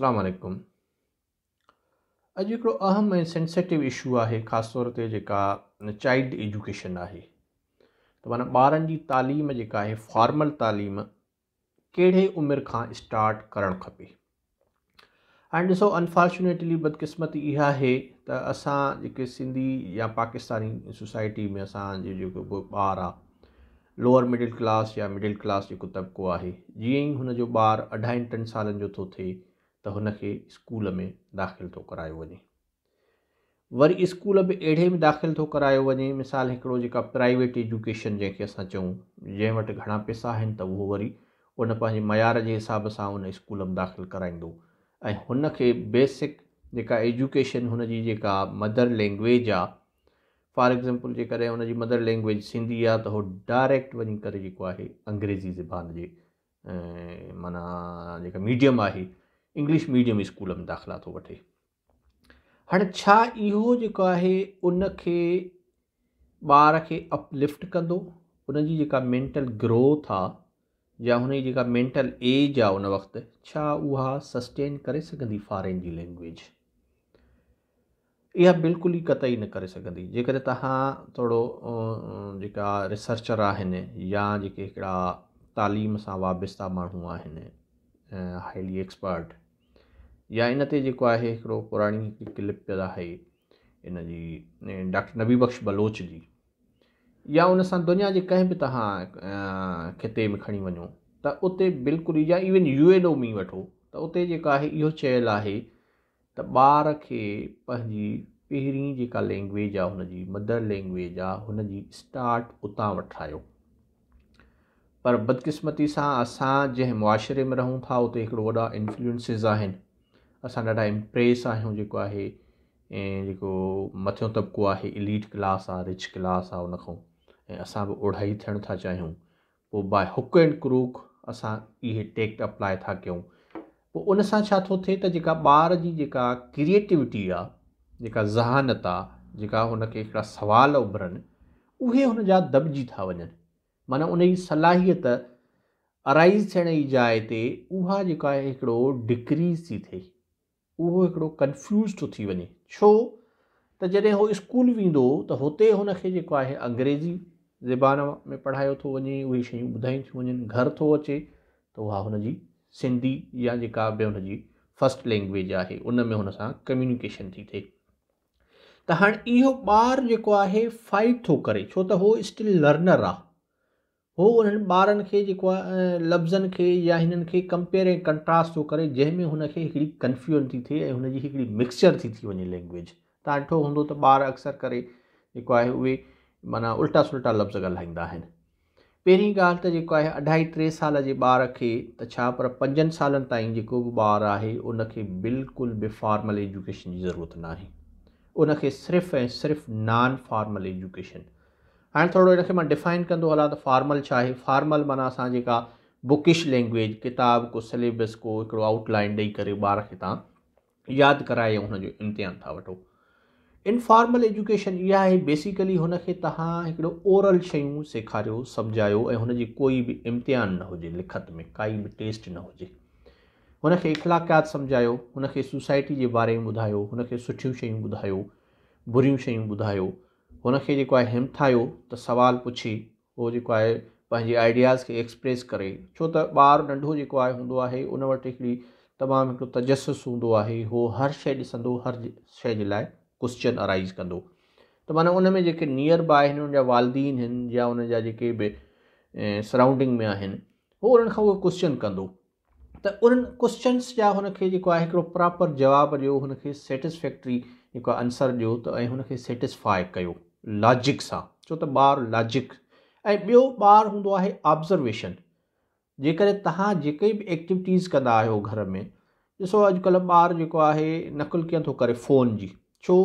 अलैकुम अॼु हिकिड़ो अहम ऐं सेंसिटिव इशू आहे ख़ासि तौर ते जेका चाइल्ड एजुकेशन आहे त माना ॿारनि जी तालीम जेका आहे फॉर्मल तालीम कहिड़े उमिरि खां स्टार्ट करणु खपे हाणे ॾिसो अनफॉर्चुनेटली बदकिस्मती इहा आहे त असां जेके सिंधी या पाकिस्तानी सोसाइटी में असांजो जेको ॿारु आहे लोअर मिडिल क्लास या मिडिल क्लास जेको तबिको आहे जीअं ई हुन जो ॿारु अढाई टिनि सालनि जो थो थिए त हुनखे स्कूल में दाख़िल थो करायो वञे वरी स्कूल बि अहिड़े में दाख़िल थो करायो वञे मिसाल हिकिड़ो जेका प्राइवेट एजुकेशन जंहिंखे असां चऊं जंहिं वटि घणा पैसा आहिनि त उहो वरी उन पंहिंजे मयार जे हिसाब सां उन स्कूल में दाख़िल कराईंदो ऐं हुनखे बेसिक जेका एजुकेशन हुन जी जेका मदर लैंग्वेज आहे फॉर एग्ज़ाम्पल जेकॾहिं हुन जी मदर लैंग्वेज सिंधी आहे त उहो डायरेक्ट वञी करे जेको आहे अंग्रेज़ी ज़बान जे माना जेका मीडियम आहे इंग्लिश मीडियम स्कूल में दाख़िला थो वठे हाणे छा इहो जेको आहे उनखे ॿार खे अपलिफ्ट कंदो उनजी जेका मेंटल ग्रोथ आहे या हुनजी जेका मेंटल एज आहे उन वक़्तु छा उहा सस्टेन करे सघंदी फॉरेन जी लैंग्वेज इहा बिल्कुलु ई कतई न करे सघंदी जेकॾहिं तव्हां थोरो जेका रिसर्चर आहिनि या जेके हिकिड़ा तालिम सां वाबस्ता माण्हू आहिनि हाईली एक्सपर्ट या इन ते जेको आहे हिकिड़ो पुराणी क्लिप आहे इन जी डॉक्टर बख़्श बलोच जी या उन सां दुनिया जे कंहिं बि तव्हां ख़िते में खणी वञो त उते बिल्कुल ई या इवन यू एन ओ में वठो त उते जेका आहे इहो चयलु आहे त ॿार खे पंहिंजी पहिरीं जेका लैंग्वेज आहे मदर लैंग्वेज आहे हुनजी स्टाट उतां वठायो पर बदकिस्मती सां असां जंहिं मुआशिरे में रहूं था उते हिकिड़ो वॾा इंफ्लुएंसिस आहिनि असां ॾाढा इम्प्रेस आहियूं जेको आहे ऐं जेको मथियों तबिको आहे इलीट क्लास आहे रिच क्लास आहे उन खां ऐं असां बि ओढ़ाई थियण था चाहियूं पोइ बाए हुक एंड क्रूक असां इहे टेक अप्लाए था कयूं पोइ उन सां छा थो थिए त जेका ॿार जी जेका क्रिएटिविटी आहे जेका ज़हानत आहे जेका हुनखे हिकिड़ा सुवाल उभरनि उहे हुनजा दॿिजी था वञनि माना उन जी सलाहियत अराइज़ थियण जी जाइ ते उहा जेका आहे हिकिड़ो डिक्रीज़ थी थिए उहो हिकिड़ो कंफ्यूज़ थो थी वञे छो त जॾहिं उहो स्कूल वेंदो त हुते हुनखे जेको आहे अंग्रेज़ी ज़बान में पढ़ायो थो वञे उहे शयूं ॿुधायूं थियूं वञनि घर थो अचे त उहा हुनजी सिंधी या जेका बि हुनजी फस्ट लैंग्वेज आहे उन में हुन सां कम्युनिकेशन थी थिए त हाणे इहो ॿारु जेको आहे फाइट थो करे छो त उहो स्टिल लर्नर आहे हो उन्हनि ॿारनि खे जेको आहे लफ़्ज़नि खे या हिननि खे कंपेयर ऐं कंट्रास्ट थो करे जंहिंमें हुनखे हिकिड़ी कंफ्यूजन थी थिए ऐं हुनजी हिकिड़ी मिक्सचर थी थी वञे लैंग्वेज तव्हां ॾिठो हूंदो त ॿार अक्सर करे जेको आहे उहे माना उल्टा सुल्टा लफ़्ज़ ॻाल्हाईंदा आहिनि पहिरीं ॻाल्हि त जेको आहे अढाई टे साल जे ॿार खे त छा पर पंजनि सालनि ताईं जेको बि ॿारु आहे उनखे बिल्कुलु बि फॉर्मल एजुकेशन जी ज़रूरत न आहे उनखे सिर्फ़ु ऐं सिर्फ़ु नॉन फॉर्मल एजुकेशन हाणे थोरो हिनखे मां डिफाइन कंदो हलां त फॉर्मल छा आहे फॉर्मल माना असां जेका बुकिश लैंग्वेज किताब को सिलेबस को हिकिड़ो आउट लाइन ॾेई करे ॿार खे तव्हां यादि कराए हुनजो इम्तिहान था वठो इनफॉर्मल एजुकेशन इहा आहे बेसिकली हुनखे तव्हां हिकिड़ो ओरल शयूं सेखारियो सम्झायो ऐं हुनजी कोई बि इम्तिहान न हुजे लिखत में काई बि टेस्ट न हुजे हुनखे इख़लाकियात सम्झायो हुनखे सोसाइटी जे बारे में ॿुधायो हुनखे सुठियूं शयूं ॿुधायो बुरियूं शयूं ॿुधायो हुनखे जेको आहे हिमथायो त सुवालु पुछी उहो जेको आहे पंहिंजे आइडियाज़ खे एक्सप्रेस करे छो त ॿारु नंढो जेको आहे हूंदो आहे उन वटि हिकिड़ी तमामु हिकिड़ो तजसुस हूंदो आहे उहो हर शइ ॾिसंदो हर शइ जे लाइ कोश्चन अराइज़ कंदो त माना उन में जेके नियर बाय आहिनि उन जा वालदीन आहिनि या उन जा जेके बि सराउंडिंग में आहिनि उहो उन्हनि खां उहो क्वश्चन कंदो त उन्हनि कोश्चन्स जा हुनखे जेको आहे हिकिड़ो प्रॉपर जवाबु ॾियो हुनखे सेटिस्फैक्ट्री जेको आहे आंसर ॾियो त ऐं हुनखे सेटिस्फाए कयो लॉजिक सां छो त ॿारु लॉजिक ऐं ॿियो ॿारु ऑब्ज़र्वेशन जेकॾहिं तव्हां जेके एक्टिविटीज़ कंदा घर में ॾिसो अॼुकल्ह बार जो है नक़ुल कीअं थो करे फ़ोन जी छो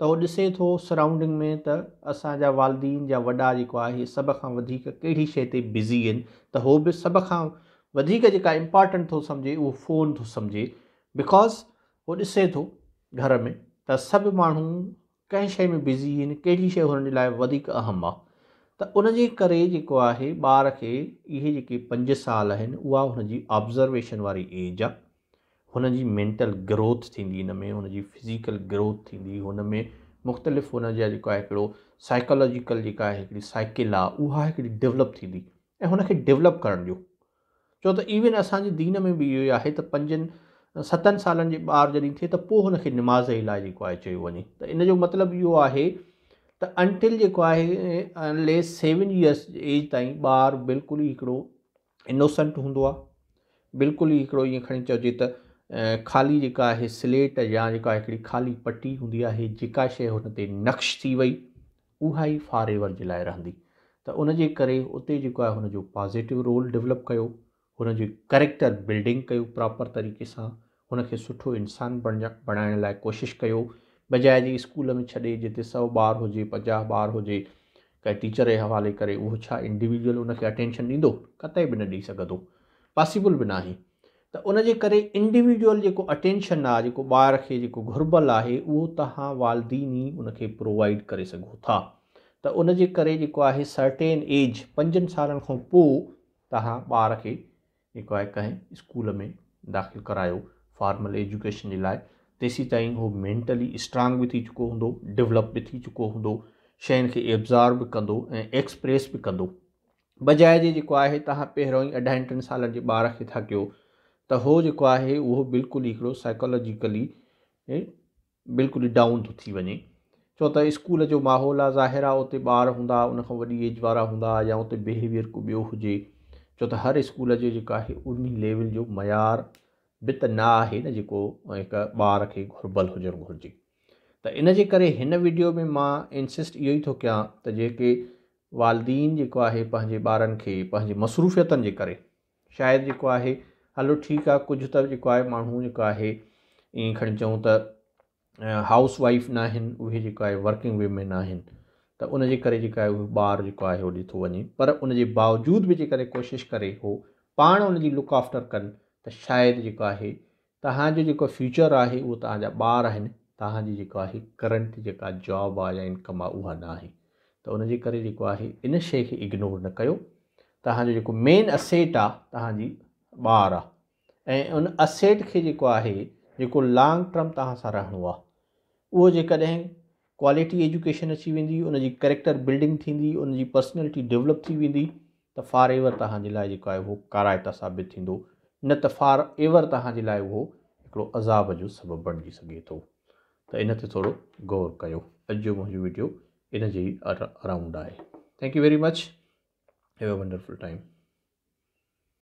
तो उहो ॾिसे थो सराउंडिंग में त असांजा वालदीन जा वॾा जेको आहे सभ कड़ी शे बिज़ी तो वो भी सब का इंपॉर्टेंट तो जेका इम्पॉर्टेंट सम्झे उहो फ़ोन तो सम्झे बिकॉज़ वो ॾिसे तो घर में त सभु माण्हू कंहिं शइ में बिज़ी आहिनि कहिड़ी शइ हुननि जे लाइ वधीक अहम आहे त उन जे करे जेको आहे ॿार खे इहे जेके पंज साल आहिनि उहा हुनजी ऑब्ज़र्वेशन वारी एज आहे हुनजी मेंटल ग्रोथ थींदी हिन में हुनजी फिज़िकल ग्रोथ थींदी हुन में मुख़्तलिफ़ हुन जा जेको आहे हिकिड़ो साइकोलॉजिकल जेका आहे हिकिड़ी साइकिल आहे उहा हिकिड़ी डेवलप थींदी ऐं हुनखे डेवलप करण ॾियो छो त इवन असांजे दीन में बि इहो ई आहे त पंजनि सतनि सालनि जे ॿार जॾहिं थिए त पोइ हुनखे निमाज़ जे लाइ जेको आहे चयो वञे त इन जो मतिलबु इहो आहे त अंटिल जेको आहे ले सेवन ईयर्स एज ताईं ॿारु बिल्कुलु ई हिकिड़ो इनोसेंट हूंदो आहे बिल्कुलु ई हिकिड़ो ईअं खणी चइजे त ख़ाली जेका आहे स्लेट या जेका हिकिड़ी ख़ाली पटी हूंदी आहे जेका शइ हुन ते नक्श थी वई उहा ई फॉर एवर जे लाइ रहंदी त उनजे करे उते जेको आहे हुनजो पॉज़िटिव रोल डेवलप कयो हुनजो करेक्टर बिल्डिंग कयो प्रॉपर तरीक़े सां हुनखे सुठो इंसान बणज बणाइण लाइ कोशिशि कयो बजाए जे स्कूल में छॾे जिते सौ ॿार हुजे पंजाह ॿार हुजे कंहिं टीचर जे हवाले करे उहो छा इंडिवीजुअल उनखे अटेंशन ॾींदो कतई बि न ॾेई सघंदो पॉसिबल बि न आहे त उनजे करे इंडिविजुअल जेको अटेंशन आहे जेको ॿार खे जेको घुरबल आहे उहो तव्हां वालदीन ई उनखे प्रोवाइड करे सघो था त उनजे करे जेको आहे सर्टेन एज पंजनि सालनि खां पोइ तव्हां ॿार खे एकाएकाएँ स्कूल में दाख़िल करायो फॉर्मल एजुकेशन जे लाइ तेसि ताईं उहो मेंटली स्ट्रांग बि थी चुको हों डेवलप भी थी चुको हूंदो शयुनि खे एक्सप्रेस भी कंदो बजाए जे जेको आहे तव्हां पहिरियों ई अढाइनि टिनि सालनि जे ॿार खे था कयो त उहो जेको आहे उहो बिल्कुलु डाउन थो थी छो त स्कूल जो माहौल आहे ज़ाहिर आहे उते ॿार हूंदा उनखां वॾी एज वारा हूंदा या उते बिहेवियर को ॿियो हुजे छो त हर स्कूल जो जेको आहे उन लेवल जो मयार बि त न आहे न जेको हिकु ॿार खे घुरबल हुजणु घुरिजे त इन जे करे हिन वीडियो में मां इंसिस्ट इहो ई थो कयां त जेके वालदीन जेको आहे पंहिंजे ॿारनि खे पंहिंजे मसरूफ़ियतनि जे करे शायदि जेको आहे हलो ठीकु आहे कुझु त जेको आहे माण्हू जेको आहे ईअं खणी चऊं त हाउस वाइफ न आहिनि उहे जेको आहे वर्किंग वूमेन आहिनि त उन जे करे जेका आहे उहो ॿारु जेको आहे उहो ॾिठो वञे पर उन जे बावजूद बि जेकॾहिं कोशिशि करे उहो पाण उन जी लुक आफ्टर कनि त शायदि जेको आहे तव्हांजो जेको फ्यूचर आहे उहो तव्हांजा ॿार आहिनि तव्हांजी जेको आहे करंट जेका जॉब आहे या इनकम आहे उहा न आहे त उन जे करे जेको आहे इन शइ खे इग्नोर न कयो तव्हांजो जेको मेन असेट आहे तव्हांजी ॿारु आहे ऐं उन असेट खे जेको आहे जेको लॉन्ग टर्म तव्हां सां रहणो आहे उहो जेकॾहिं क्वालिटी एजुकेशन अची वेंदी उनजी करेक्टर बिल्डिंग थींदी उनजी पर्सनैलिटी डेवलप थी वेंदी त फार एवर तव्हांजे लाइ जेको आहे उहो कारायता साबित थींदो न त फार एवर तव्हांजे लाइ उहो हिकिड़ो अज़ाब जो सबबु बणिजी सघे थो त इन ते थोरो गौर कयो अॼु जो मुंहिंजो वीडियो इनजे ई अराउंड आहे you very much have a wonderful time